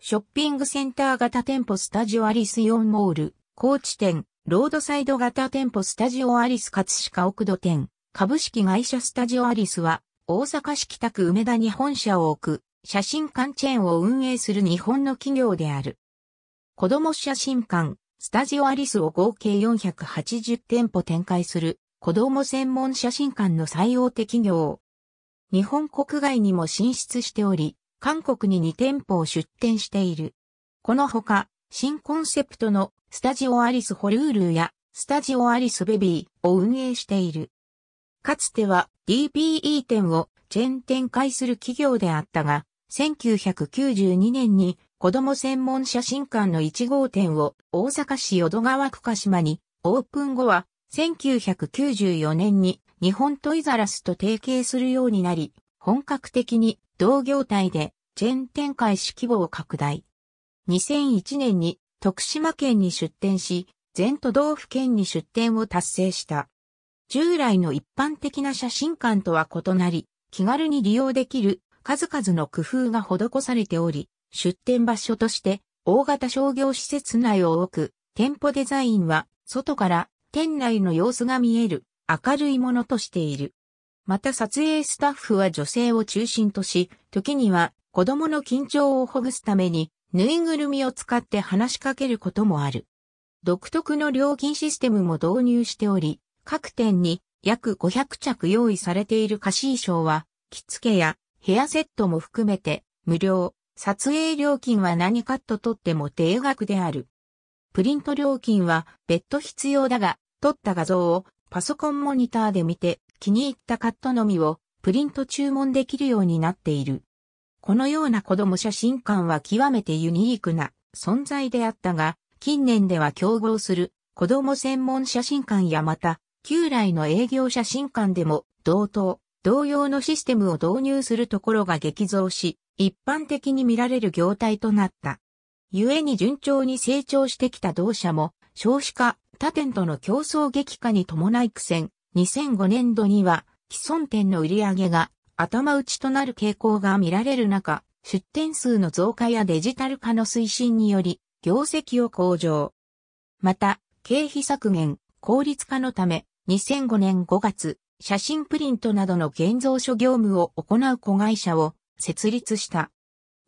ショッピングセンター型店舗スタジオアリスイオンモール、高知店、ロードサイド型店舗スタジオアリス葛飾奥戸店、株式会社スタジオアリスは、大阪市北区梅田に本社を置く、写真館チェーンを運営する日本の企業である。子供写真館、スタジオアリスを合計480店舗展開する、子供専門写真館の最大手企業。日本国外にも進出しており、韓国に2店舗を出店している。このほか、新コンセプトのスタジオアリスホルールやスタジオアリスベビーを運営している。かつては DBE 店をチェーン展開する企業であったが、1992年に子供専門写真館の1号店を大阪市淀川区鹿島にオープン後は1994年に日本トイザラスと提携するようになり、本格的に同業態でチェーン展開し規模を拡大。2001年に徳島県に出店し、全都道府県に出店を達成した。従来の一般的な写真館とは異なり、気軽に利用できる数々の工夫が施されており、出店場所として大型商業施設内を置く店舗デザインは外から店内の様子が見える明るいものとしている。また撮影スタッフは女性を中心とし、時には子供の緊張をほぐすために、ぬいぐるみを使って話しかけることもある。独特の料金システムも導入しており、各店に約500着用意されている貸衣装は、着付けやヘアセットも含めて無料、撮影料金は何カット取っても定額である。プリント料金は別途必要だが、撮った画像をパソコンモニターで見て気に入ったカットのみをプリント注文できるようになっている。このような子供写真館は極めてユニークな存在であったが、近年では競合する子供専門写真館やまた、旧来の営業写真館でも同等、同様のシステムを導入するところが激増し、一般的に見られる業態となった。故に順調に成長してきた同社も、少子化、他店との競争激化に伴い苦戦、2005年度には、既存店の売り上げが頭打ちとなる傾向が見られる中、出店数の増加やデジタル化の推進により、業績を向上。また、経費削減、効率化のため、2005年5月、写真プリントなどの現像書業務を行う子会社を設立した。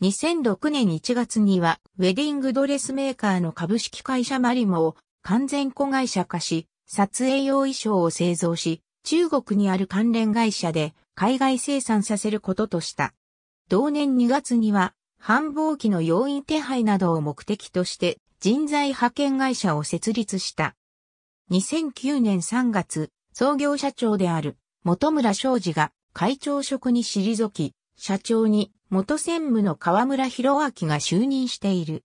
2006年1月には、ウェディングドレスメーカーの株式会社マリモを完全子会社化し、撮影用衣装を製造し、中国にある関連会社で海外生産させることとした。同年2月には、繁忙期の要員手配などを目的として人材派遣会社を設立した。2009年3月、創業社長である本村昌司が会長職に退き、社長に元専務の河村博明が就任している。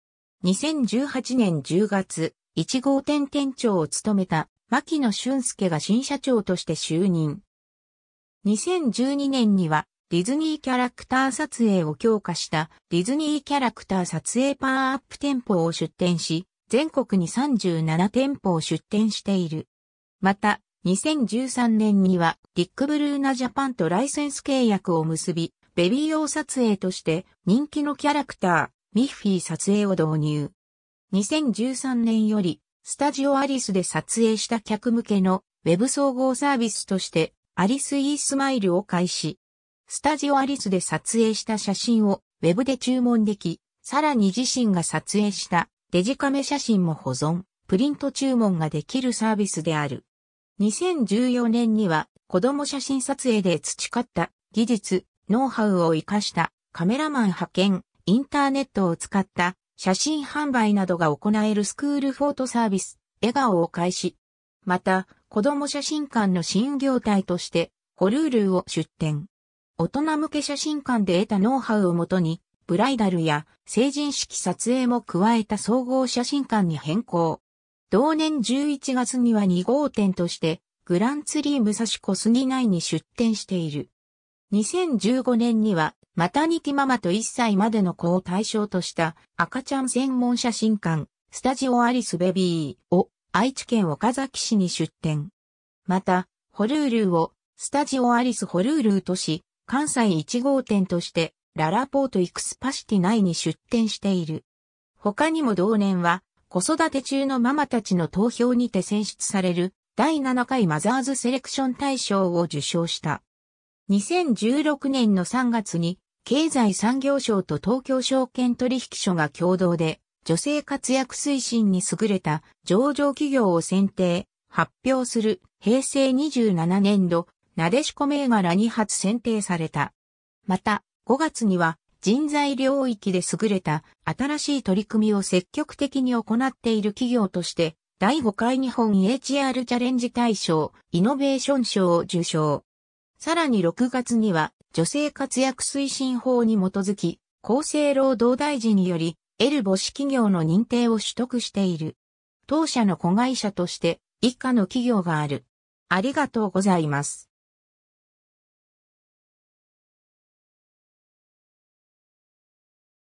2018年10月、1号店店長を務めた牧野俊介が新社長として就任。2012年にはディズニーキャラクター撮影を強化したディズニーキャラクター撮影パワーアップ店舗を出店し、全国に37店舗を出店している。また、2013年にはディックブルーナジャパンとライセンス契約を結び、ベビー用撮影として人気のキャラクター、ミッフィー撮影を導入。2013年より、スタジオアリスで撮影した客向けのウェブ総合サービスとしてアリス・イースマイルを開始。スタジオアリスで撮影した写真をウェブで注文でき、さらに自身が撮影したデジカメ写真も保存、プリント注文ができるサービスである。2014年には子供写真撮影で培った技術、ノウハウを活かしたカメラマン派遣、インターネットを使った写真販売などが行えるスクールフォートサービス、笑顔を開始。また、子供写真館の新業態として、ホルールーを出展。大人向け写真館で得たノウハウをもとに、ブライダルや成人式撮影も加えた総合写真館に変更。同年11月には2号店として、グランツリー武蔵小杉内に出展している。2015年には、マタニティママと1歳までの子を対象とした赤ちゃん専門写真館、スタジオアリスベビーを愛知県岡崎市に出店。また、ホルールーをスタジオアリスホルールーとし、関西1号店としてララポートイクスパシティ内に出店している。他にも同年は子育て中のママたちの投票にて選出される第7回マザーズセレクション大賞を受賞した。2016年の3月に経済産業省と東京証券取引所が共同で女性活躍推進に優れた上場企業を選定、発表する平成27年度、なでしこ銘柄に初選定された。また、5月には人材領域で優れた新しい取り組みを積極的に行っている企業として、第5回日本 HR チャレンジ大賞、イノベーション賞を受賞。さらに6月には、女性活躍推進法に基づき、厚生労働大臣により、エルボシ企業の認定を取得している。当社の子会社として以下の企業がある。ありがとうございます。